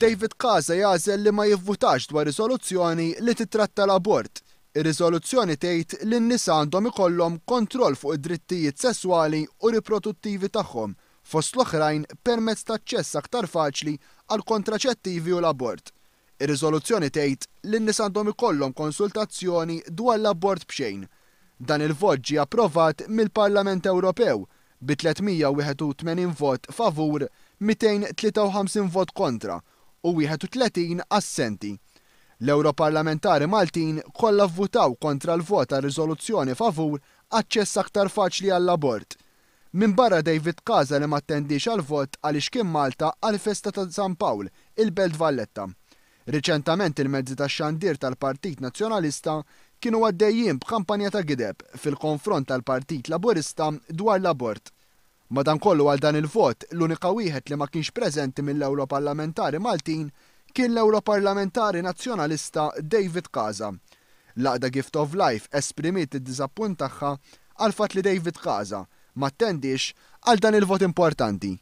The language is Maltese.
David Kaza jażel li ma jivvutax dwar rizoluzzjoni li titratta l-abort. Ir-riżoluzzjoni tgħid li n-nisa għandhom ikollhom kontroll fuq id-drittijiet sesswali u riproduttivi tagħhom fost l-oħrajn permezz ta' ċess aktar faċli għal kontraċettivi u l-abort. Ir-riżoluzzjoni tgħid li n-nisa għandhom ikollhom konsultazzjoni dwar l-abort bxejn. Dan il-voġġi approvat mill-Parlament Ewropew bi 381 vot favur 253 vot kontra u 31 assenti. L-Europarlamentari Maltin kollha vvutaw kontra l-vot ta' favur aċċess aktar faċli għall-abort. Min barra David Kaza li ma attendix għal-vot għaliex kien Malta għal-festa ta' San Pawl, il-Belt Valletta. Riċentament il-mezzi ta' xandir tal-Partit Nazzjonalista kienu għaddejjin b'kampanja ta' gideb fil-konfront tal-Partit Laburista dwar l-abort. Madankollu għal dan il-vot, l-unika wieħed li ma kienx preżenti mill-Europarlamentari Maltin kien l-Europarlamentari Nazzjonalista David Kaza. Laqda Gift of Life esprimiet id-dizappunt tagħha għal fatt li David Kaza ma tendix għal dan il-vot importanti.